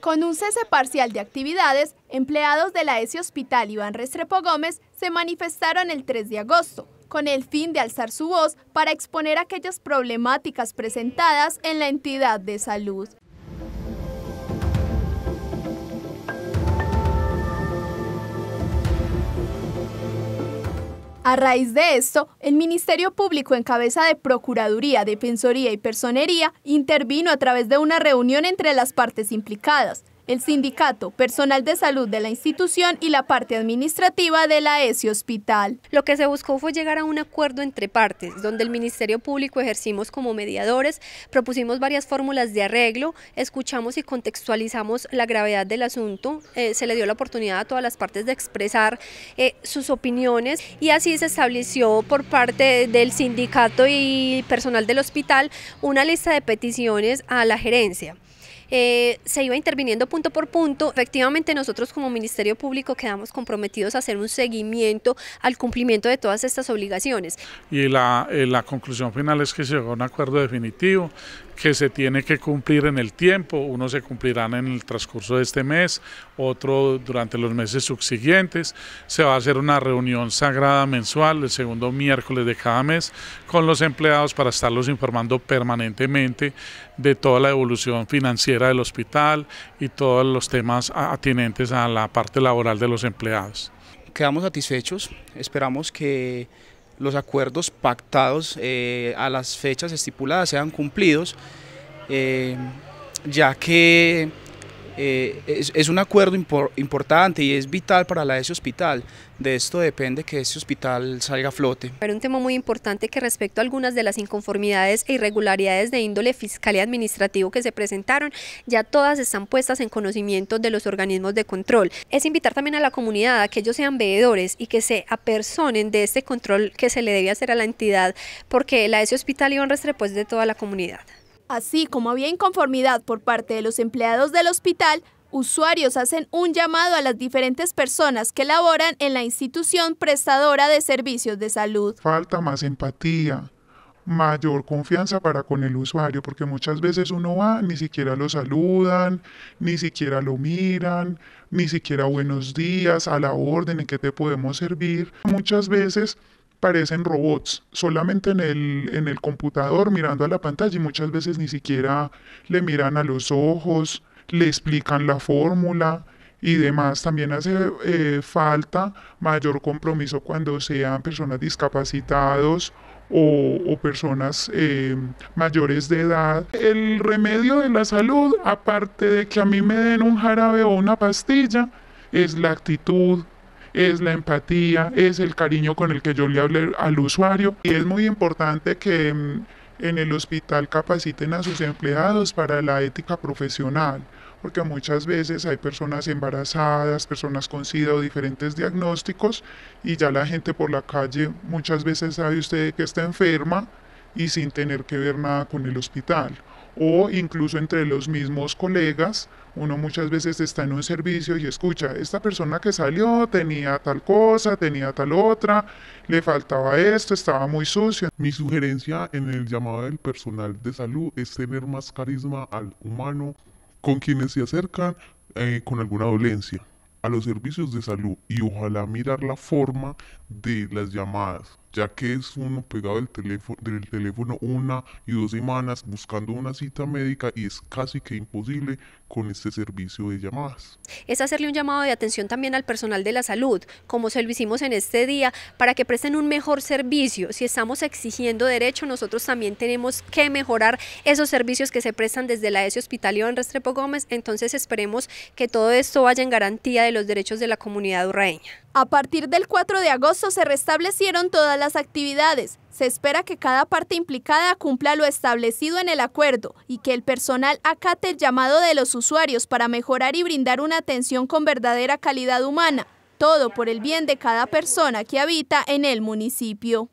Con un cese parcial de actividades, empleados de la ESI Hospital Iván Restrepo Gómez se manifestaron el 3 de agosto, con el fin de alzar su voz para exponer aquellas problemáticas presentadas en la entidad de salud. A raíz de esto, el Ministerio Público en cabeza de Procuraduría, Defensoría y Personería intervino a través de una reunión entre las partes implicadas el sindicato, personal de salud de la institución y la parte administrativa de la ESI Hospital. Lo que se buscó fue llegar a un acuerdo entre partes, donde el Ministerio Público ejercimos como mediadores, propusimos varias fórmulas de arreglo, escuchamos y contextualizamos la gravedad del asunto, eh, se le dio la oportunidad a todas las partes de expresar eh, sus opiniones y así se estableció por parte del sindicato y personal del hospital una lista de peticiones a la gerencia. Eh, se iba interviniendo punto por punto. Efectivamente, nosotros como Ministerio Público quedamos comprometidos a hacer un seguimiento al cumplimiento de todas estas obligaciones. Y la, eh, la conclusión final es que se llegó a un acuerdo definitivo que se tiene que cumplir en el tiempo, uno se cumplirán en el transcurso de este mes, otro durante los meses subsiguientes, se va a hacer una reunión sagrada mensual el segundo miércoles de cada mes con los empleados para estarlos informando permanentemente de toda la evolución financiera del hospital y todos los temas atinentes a la parte laboral de los empleados. Quedamos satisfechos, esperamos que los acuerdos pactados eh, a las fechas estipuladas sean cumplidos, eh, ya que eh, es, un acuerdo importante y es vital para la de ese hospital. De esto depende que ese hospital salga a flote. Pero un tema muy importante que respecto a algunas de las inconformidades e irregularidades de índole fiscal y administrativo que se presentaron, ya todas están puestas en conocimiento de los organismos de control. Es invitar también a la comunidad a que ellos sean veedores y que se apersonen de este control que se le debe hacer a la entidad, porque la de ese hospital iba en restrepo de toda la comunidad. Así como había inconformidad por parte de los empleados del hospital, usuarios hacen un llamado a las diferentes personas que laboran en la institución prestadora de servicios de salud. Falta más empatía, mayor confianza para con el usuario, porque muchas veces uno va, ni siquiera lo saludan, ni siquiera lo miran, ni siquiera buenos días, a la orden, en que te podemos servir. Muchas veces parecen robots, solamente en el, en el computador mirando a la pantalla y muchas veces ni siquiera le miran a los ojos, le explican la fórmula y demás. También hace eh, falta mayor compromiso cuando sean personas discapacitados o, personas eh, mayores de edad. El remedio de la salud, aparte de que a mí me den un jarabe o una pastilla, es la actitud, es la empatía, es el cariño con el que yo le hablé al usuario y es muy importante que mm, en el hospital capaciten a sus empleados para la ética profesional, porque muchas veces hay personas embarazadas, personas con SIDA o diferentes diagnósticos, y ya la gente por la calle muchas veces sabe usted que está enferma y sin tener que ver nada con el hospital o incluso entre los mismos colegas. Uno muchas veces está en un servicio y escucha, esta persona que salió tenía tal cosa, tenía tal otra, le faltaba esto, estaba muy sucio. Mi sugerencia en el llamado del personal de salud es tener más carisma al humano con quienes se acercan eh, con alguna dolencia a los servicios de salud y ojalá mirar la forma de las llamadas ya que es uno pegado del teléfono, del teléfono una y dos semanas buscando una cita médica y es casi que imposible con este servicio de llamadas. Es hacerle un llamado de atención también al personal de la salud, como se lo hicimos en este día, para que presten un mejor servicio. Si estamos exigiendo derecho, nosotros también tenemos que mejorar esos servicios que se prestan desde la S Hospitalio en Restrepo Gómez, entonces esperemos que todo esto vaya en garantía de los derechos de la comunidad urraeña. A partir del 4 de agosto se restablecieron todas las actividades. Se espera que cada parte implicada cumpla lo establecido en el acuerdo y que el personal acate el llamado de los usuarios para mejorar y brindar una atención con verdadera calidad humana, todo por el bien de cada persona que habita en el municipio.